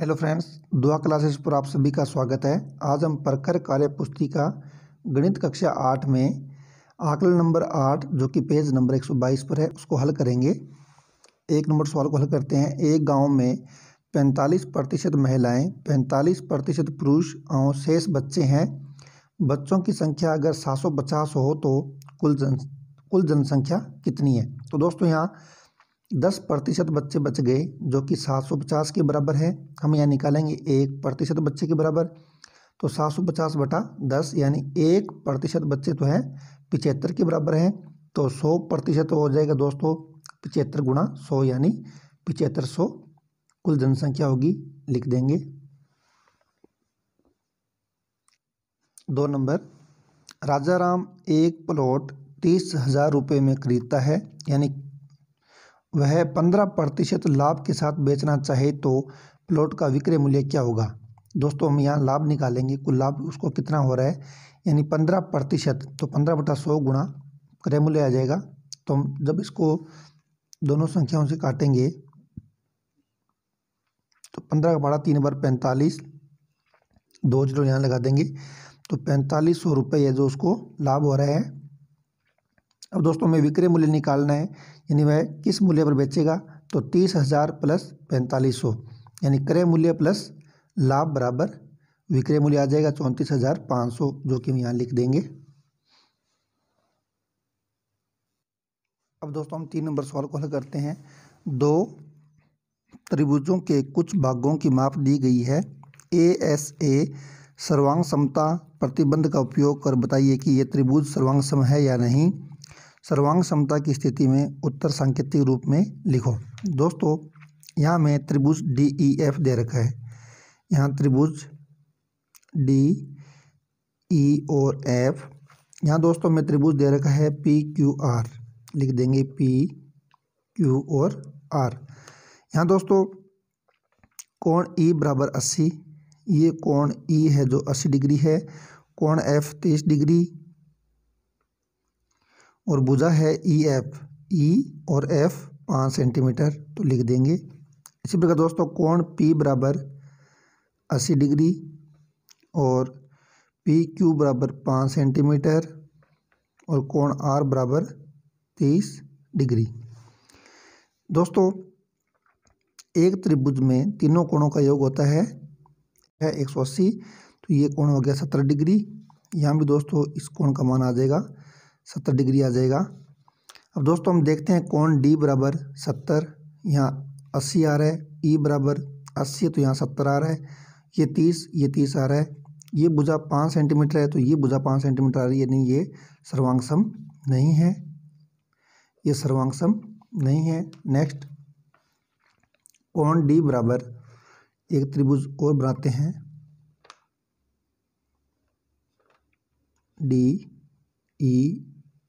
hello friends दुआ classes पर आप सभी का स्वागत है आज हम प्रखर कार्य पुस्तिका गणित कक्षा आठ में आकलन नंबर आठ जो कि पेज नंबर 122 पर है उसको हल करेंगे एक नंबर सवाल को हल करते हैं एक गांव में 45 प्रतिशत महिलाएँ 45 प्रतिशत पुरुष और शेष बच्चे हैं बच्चों की संख्या अगर सात हो तो कुल जन कुल जनसंख्या कितनी है तो दोस्तों यहाँ दस प्रतिशत बच्चे बच गए जो कि सात सौ पचास के बराबर है हम यहाँ निकालेंगे एक प्रतिशत बच्चे के बराबर तो सात सौ पचास बटा दस यानी एक प्रतिशत बच्चे तो हैं पिचहत्तर के बराबर हैं तो सौ प्रतिशत तो हो जाएगा दोस्तों पिचहत्तर गुणा सौ यानी पिचहत्तर सौ कुल जनसंख्या होगी लिख देंगे दो नंबर राजा राम एक प्लॉट तीस हज़ार रुपये में खरीदता है यानी वह पंद्रह प्रतिशत लाभ के साथ बेचना चाहे तो प्लॉट का विक्रय मूल्य क्या होगा दोस्तों हम यहाँ लाभ निकालेंगे कुल लाभ उसको कितना हो रहा है यानी पंद्रह प्रतिशत तो पंद्रह बटा सौ गुणा क्रय मूल्य आ जाएगा तो हम जब इसको दोनों संख्याओं से काटेंगे तो पंद्रह का बड़ा तीन बार पैंतालीस दो जीरो यहाँ लगा देंगे तो पैंतालीस सौ रुपये जो उसको लाभ हो रहा है अब दोस्तों हमें विक्रय मूल्य निकालना है यानी वह किस मूल्य पर बेचेगा तो तीस हज़ार प्लस पैंतालीस सौ यानी क्रय मूल्य प्लस लाभ बराबर विक्रय मूल्य आ जाएगा चौंतीस हज़ार पाँच सौ जो कि हम यहाँ लिख देंगे अब दोस्तों हम तीन नंबर सवाल को हल करते हैं दो त्रिभुजों के कुछ भागों की माप दी गई है ए एस ए सर्वांग समता प्रतिबंध का उपयोग कर बताइए कि यह त्रिभुज सर्वांग सम है या नहीं सर्वांग समता की स्थिति में उत्तर सांकेतिक रूप में लिखो दोस्तों यहाँ मैं त्रिभुज डी ई एफ दे रखा है यहाँ त्रिभुज डी ई e और एफ यहाँ दोस्तों मैं त्रिभुज दे रखा है पी क्यू आर लिख देंगे पी क्यू और आर यहाँ दोस्तों कोण ई e बराबर अस्सी ये कोण ई e है जो अस्सी डिग्री है कोण एफ तीस डिग्री और भुजा है ई एफ ई और एफ पाँच सेंटीमीटर तो लिख देंगे इसी प्रकार दोस्तों कोण पी बराबर अस्सी डिग्री और पी क्यू बराबर पाँच सेंटीमीटर और कोण आर बराबर तीस डिग्री दोस्तों एक त्रिभुज में तीनों कोणों का योग होता है है एक सौ अस्सी तो ये कोण हो गया सत्रह डिग्री यहाँ भी दोस्तों इस कोण का मान आ जाएगा सत्तर डिग्री आ जाएगा अब दोस्तों हम देखते हैं कौन डी बराबर सत्तर यहाँ अस्सी आ रहा है ई बराबर अस्सी तो यहाँ सत्तर आ रहा है ये तीस ये तीस आ रहा है ये भुजा पाँच सेंटीमीटर है तो ये भुजा पाँच सेंटीमीटर आ रही है यानी ये सर्वांग सम नहीं है ये सर्वांग सम नहीं है नेक्स्ट कौन डी बराबर एक त्रिभुज और बनाते हैं D E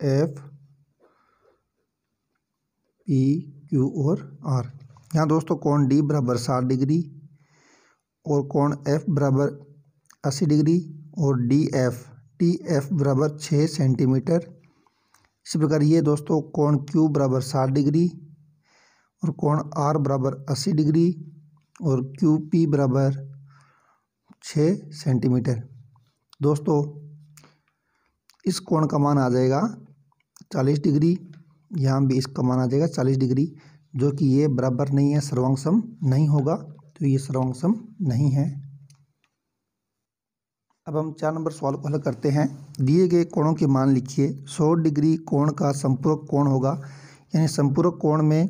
F P Q और आर यहाँ दोस्तों कौन डी बराबर सात डिग्री और कौन एफ बराबर अस्सी डिग्री और डी एफ टी एफ बराबर छः सेंटीमीटर इसी प्रकार ये दोस्तों कौन क्यू बराबर सात डिग्री और कौन आर बराबर अस्सी डिग्री और क्यू पी बराबर छः सेंटीमीटर दोस्तों इस कोण का मान आ जाएगा चालीस डिग्री यहाँ भी इसका माना जाएगा चालीस डिग्री जो कि ये बराबर नहीं है सर्वांगसम नहीं होगा तो ये सर्वांगसम नहीं है अब हम चार नंबर सवाल को हल करते हैं दिए गए कोणों के मान लिखिए सौ डिग्री कोण का संपूरक कोण होगा यानी संपूरक कोण में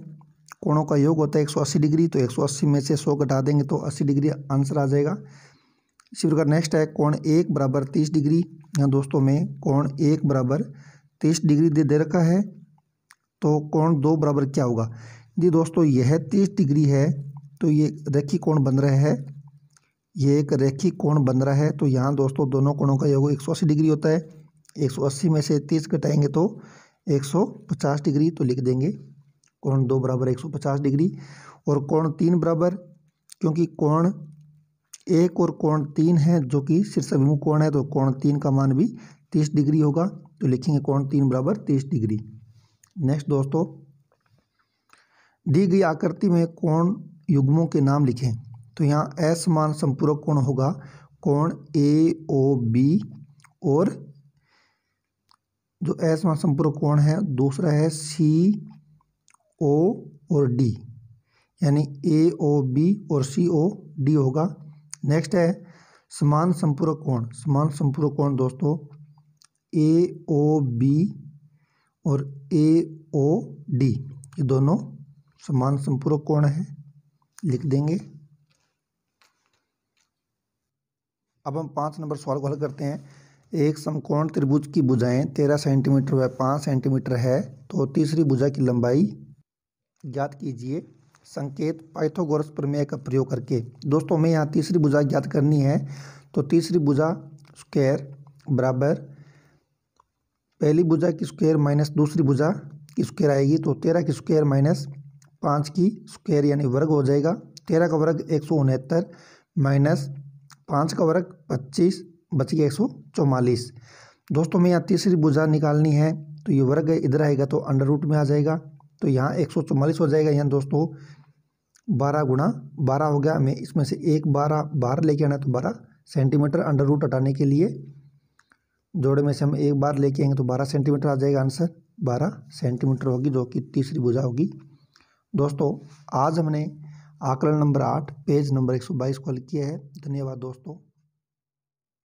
कोणों का योग होता है 180 डिग्री तो 180 में से 100 घटा देंगे तो 80 डिग्री आंसर आ जाएगा इसी प्रकार नेक्स्ट है कोण एक बराबर तीस डिग्री यहाँ दोस्तों में कोण एक बराबर तीस डिग्री दे दे रखा है तो कोण दो बराबर क्या होगा जी दोस्तों यह तीस डिग्री है तो ये रेखी कोण बन रहा है ये एक रेखी कोण बन रहा है तो यहाँ दोस्तों दोनों कोणों का योग 180 डिग्री होता है 180 में से 30 घटाएंगे तो 150 डिग्री तो लिख देंगे कोण दो बराबर 150 डिग्री और कोण तीन बराबर क्योंकि कोण एक और कोण तीन है जो कि शीर्षभिमुख कोण है तो कोण तीन का मान भी तीस डिग्री होगा तो लिखेंगे कौन तीन बराबर तीस डिग्री नेक्स्ट दोस्तों दी गई आकृति में कौन युग्मों के नाम लिखें तो यहाँ असमान संपूरक कोण होगा कोण ए ओ बी और जो असमान संपूरक कोण है दूसरा है सी ओ और डी यानी ए ओ बी और सी ओ डी होगा नेक्स्ट है समान संपूरक कोण समान संपूरक कोण दोस्तों ए ओ बी और ए ओ डी ये दोनों समान संपूरक कोण हैं लिख देंगे अब हम पाँच नंबर सवाल को हल करते हैं एक समकोण त्रिभुज की भुजाएं तेरह सेंटीमीटर व पाँच सेंटीमीटर है तो तीसरी भुजा की लंबाई ज्ञात कीजिए संकेत पाइथागोरस प्रमेय का प्रयोग करके दोस्तों हमें यहाँ तीसरी भुजा ज्ञात करनी है तो तीसरी भुजा स्क्वायर बराबर पहली भुजा की स्क्वेयर माइनस दूसरी भुजा की स्क्वेयर आएगी तो तेरह की स्क्वेयर माइनस पाँच की स्क्वेयर यानी वर्ग हो जाएगा तेरह का वर्ग एक सौ उनहत्तर माइनस पाँच का वर्ग पच्चीस बच गया एक सौ चौवालीस दोस्तों हमें यहाँ तीसरी भुजा निकालनी है तो ये वर्ग इधर आएगा तो अंडर रूट में आ जाएगा तो यहाँ एक सौ चौवालीस हो जाएगा यहाँ दोस्तों बारह गुणा बारह हो गया हमें इसमें से एक बारह बारह लेके आना है तो बारह सेंटीमीटर अंडर रूट हटाने के लिए जोड़े में से हम एक बार लेके आएंगे तो बारह सेंटीमीटर आ जाएगा आंसर बारह सेंटीमीटर होगी जो कि तीसरी भुजा होगी दोस्तों आज हमने आकलन नंबर आठ पेज नंबर एक सौ बाईस को हल किया है धन्यवाद दोस्तों